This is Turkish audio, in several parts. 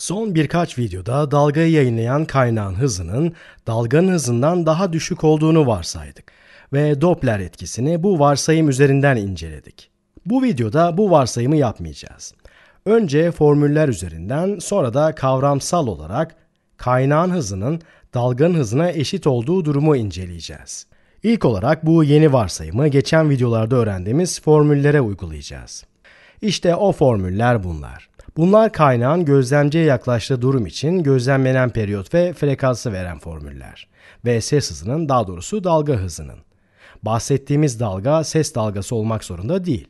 Son birkaç videoda dalgayı yayınlayan kaynağın hızının dalganın hızından daha düşük olduğunu varsaydık ve Doppler etkisini bu varsayım üzerinden inceledik. Bu videoda bu varsayımı yapmayacağız. Önce formüller üzerinden sonra da kavramsal olarak kaynağın hızının dalganın hızına eşit olduğu durumu inceleyeceğiz. İlk olarak bu yeni varsayımı geçen videolarda öğrendiğimiz formüllere uygulayacağız. İşte o formüller bunlar. Bunlar kaynağın gözlemciye yaklaştığı durum için gözlemlenen periyot ve frekansı veren formüller. Ve ses hızının daha doğrusu dalga hızının. Bahsettiğimiz dalga ses dalgası olmak zorunda değil.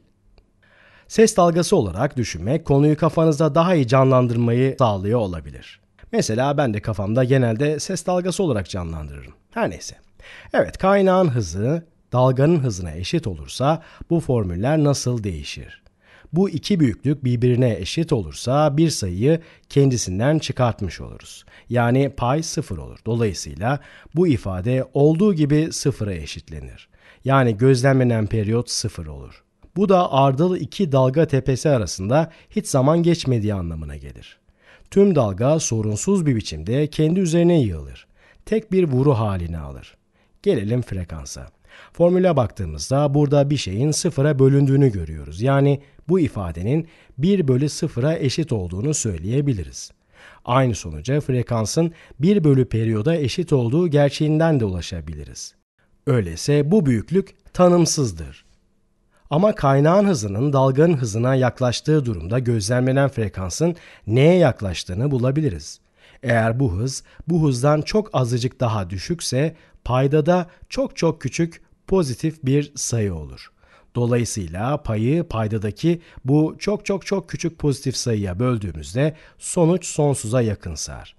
Ses dalgası olarak düşünmek konuyu kafanızda daha iyi canlandırmayı sağlıyor olabilir. Mesela ben de kafamda genelde ses dalgası olarak canlandırırım. Her neyse. Evet kaynağın hızı dalganın hızına eşit olursa bu formüller nasıl değişir? Bu iki büyüklük birbirine eşit olursa bir sayıyı kendisinden çıkartmış oluruz. Yani pay sıfır olur. Dolayısıyla bu ifade olduğu gibi sıfıra eşitlenir. Yani gözlemlenen periyot sıfır olur. Bu da Ardıl iki dalga tepesi arasında hiç zaman geçmediği anlamına gelir. Tüm dalga sorunsuz bir biçimde kendi üzerine yığılır. Tek bir vuru halini alır. Gelelim frekansa. Formüle baktığımızda burada bir şeyin sıfıra bölündüğünü görüyoruz. Yani bu ifadenin 1 bölü sıfıra eşit olduğunu söyleyebiliriz. Aynı sonuca frekansın 1 bölü periyoda eşit olduğu gerçeğinden de ulaşabiliriz. Öyleyse bu büyüklük tanımsızdır. Ama kaynağın hızının dalganın hızına yaklaştığı durumda gözlemlenen frekansın neye yaklaştığını bulabiliriz. Eğer bu hız bu hızdan çok azıcık daha düşükse paydada çok çok küçük pozitif bir sayı olur. Dolayısıyla payı paydadaki bu çok çok çok küçük pozitif sayıya böldüğümüzde sonuç sonsuza yakın sar.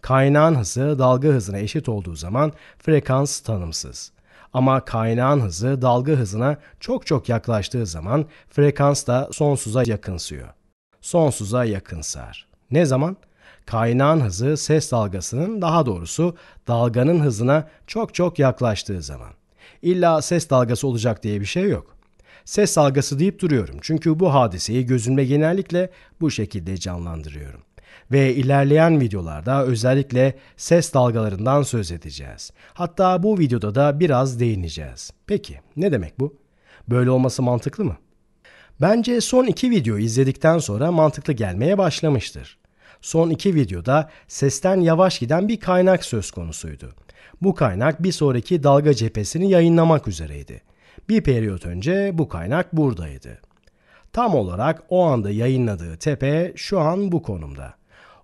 Kaynağın hızı dalga hızına eşit olduğu zaman frekans tanımsız. Ama kaynağın hızı dalga hızına çok çok yaklaştığı zaman frekans da sonsuza yakınsıyor. Sonsuza yakınsar. Ne zaman? kaynağın hızı ses dalgasının daha doğrusu dalganın hızına çok çok yaklaştığı zaman. İlla ses dalgası olacak diye bir şey yok. Ses dalgası deyip duruyorum çünkü bu hadiseyi gözümle genellikle bu şekilde canlandırıyorum ve ilerleyen videolarda özellikle ses dalgalarından söz edeceğiz. Hatta bu videoda da biraz değineceğiz. Peki ne demek bu? Böyle olması mantıklı mı? Bence son iki videoyu izledikten sonra mantıklı gelmeye başlamıştır son iki videoda sesten yavaş giden bir kaynak söz konusuydu. Bu kaynak bir sonraki dalga cephesini yayınlamak üzereydi. Bir periyot önce bu kaynak buradaydı. Tam olarak o anda yayınladığı tepe şu an bu konumda.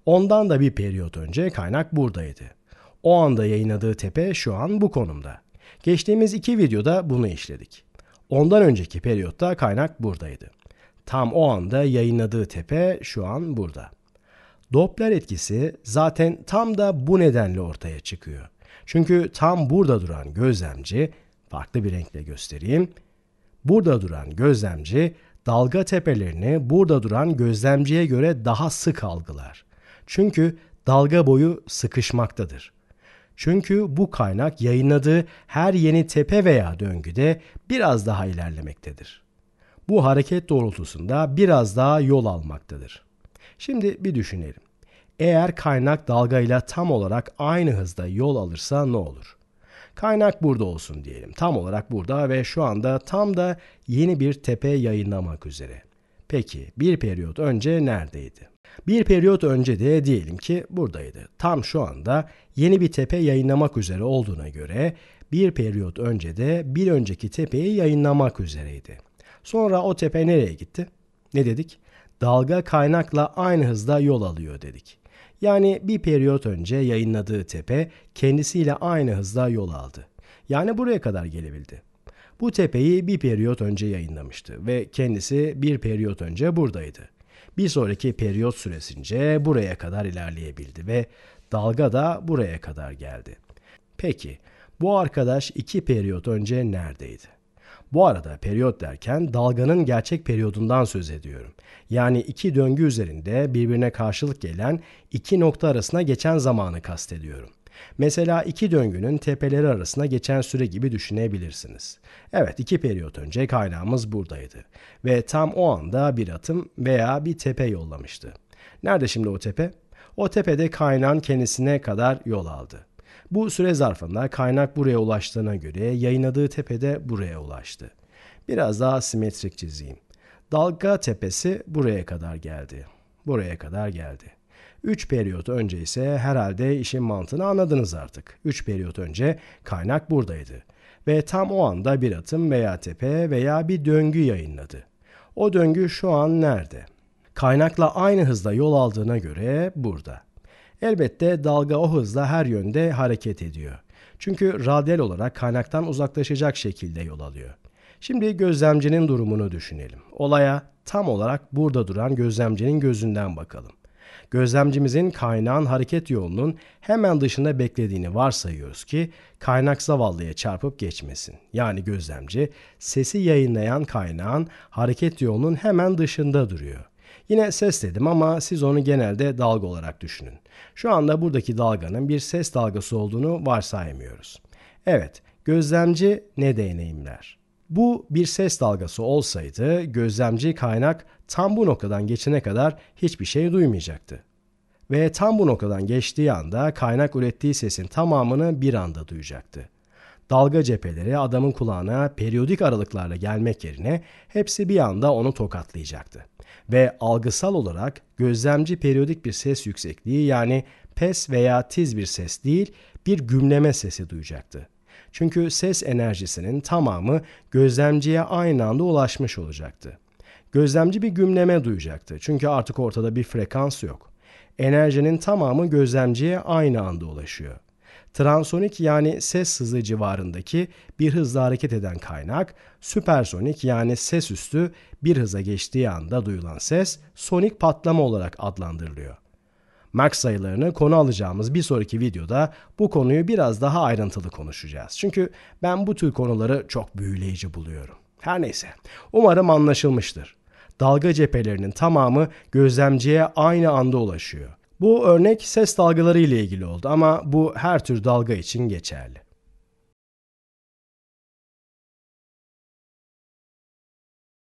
Ondan da bir periyot önce kaynak buradaydı. O anda yayınladığı tepe şu an bu konumda. Geçtiğimiz iki videoda bunu işledik. Ondan önceki periyotta kaynak buradaydı. Tam o anda yayınladığı tepe şu an burada. Doppler etkisi zaten tam da bu nedenle ortaya çıkıyor. Çünkü tam burada duran gözlemci, farklı bir renkle göstereyim. Burada duran gözlemci dalga tepelerini burada duran gözlemciye göre daha sık algılar. Çünkü dalga boyu sıkışmaktadır. Çünkü bu kaynak yayınladığı her yeni tepe veya döngüde biraz daha ilerlemektedir. Bu hareket doğrultusunda biraz daha yol almaktadır. Şimdi bir düşünelim. Eğer kaynak dalgayla tam olarak aynı hızda yol alırsa ne olur? Kaynak burada olsun diyelim. Tam olarak burada ve şu anda tam da yeni bir tepe yayınlamak üzere. Peki bir periyot önce neredeydi? Bir periyot önce de diyelim ki buradaydı. Tam şu anda yeni bir tepe yayınlamak üzere olduğuna göre bir periyot önce de bir önceki tepeyi yayınlamak üzereydi. Sonra o tepe nereye gitti? Ne dedik? dalga kaynakla aynı hızda yol alıyor dedik. Yani bir periyot önce yayınladığı tepe kendisiyle aynı hızda yol aldı. Yani buraya kadar gelebildi. Bu tepeyi bir periyot önce yayınlamıştı ve kendisi bir periyot önce buradaydı. Bir sonraki periyot süresince buraya kadar ilerleyebildi ve dalga da buraya kadar geldi. Peki bu arkadaş iki periyot önce neredeydi? Bu arada periyot derken dalganın gerçek periyodundan söz ediyorum. Yani iki döngü üzerinde birbirine karşılık gelen iki nokta arasına geçen zamanı kastediyorum. Mesela iki döngünün tepeleri arasına geçen süre gibi düşünebilirsiniz. Evet iki periyot önce kaynağımız buradaydı ve tam o anda bir atım veya bir tepe yollamıştı. Nerede şimdi o tepe? O tepede kaynağın kendisine kadar yol aldı. Bu süre zarfında kaynak buraya ulaştığına göre yayınladığı tepede buraya ulaştı. Biraz daha simetrik çizeyim. Dalga tepesi buraya kadar geldi. Buraya kadar geldi. 3 periyot önce ise herhalde işin mantığını anladınız artık. 3 periyot önce kaynak buradaydı ve tam o anda bir atım veya tepe veya bir döngü yayınladı. O döngü şu an nerede? Kaynakla aynı hızda yol aldığına göre burada. Elbette dalga o hızla her yönde hareket ediyor. Çünkü radyal olarak kaynaktan uzaklaşacak şekilde yol alıyor. Şimdi gözlemcinin durumunu düşünelim. Olaya tam olarak burada duran gözlemcinin gözünden bakalım. Gözlemcimizin kaynağın hareket yolunun hemen dışında beklediğini varsayıyoruz ki kaynak zavallıya çarpıp geçmesin. Yani gözlemci sesi yayınlayan kaynağın hareket yolunun hemen dışında duruyor. Yine ses dedim ama siz onu genelde dalga olarak düşünün. Şu anda buradaki dalganın bir ses dalgası olduğunu varsaymıyoruz. Evet, gözlemci ne deneyimler? Bu bir ses dalgası olsaydı gözlemci kaynak tam bu noktadan geçene kadar hiçbir şey duymayacaktı. Ve tam bu noktadan geçtiği anda kaynak ürettiği sesin tamamını bir anda duyacaktı. Dalga cepheleri adamın kulağına periyodik aralıklarla gelmek yerine hepsi bir anda onu tokatlayacaktı ve algısal olarak gözlemci periyodik bir ses yüksekliği yani pes veya tiz bir ses değil, bir gümleme sesi duyacaktı. Çünkü ses enerjisinin tamamı gözlemciye aynı anda ulaşmış olacaktı. Gözlemci bir gümleme duyacaktı çünkü artık ortada bir frekans yok. Enerjinin tamamı gözlemciye aynı anda ulaşıyor. Transonik yani ses hızı civarındaki bir hızla hareket eden kaynak, süpersonik yani ses üstü bir hıza geçtiği anda duyulan ses sonik patlama olarak adlandırılıyor. Mach sayılarını konu alacağımız bir sonraki videoda bu konuyu biraz daha ayrıntılı konuşacağız. Çünkü ben bu tür konuları çok büyüleyici buluyorum. Her neyse, umarım anlaşılmıştır. Dalga cephelerinin tamamı gözlemciye aynı anda ulaşıyor. Bu örnek ses dalgaları ile ilgili oldu ama bu her tür dalga için geçerli.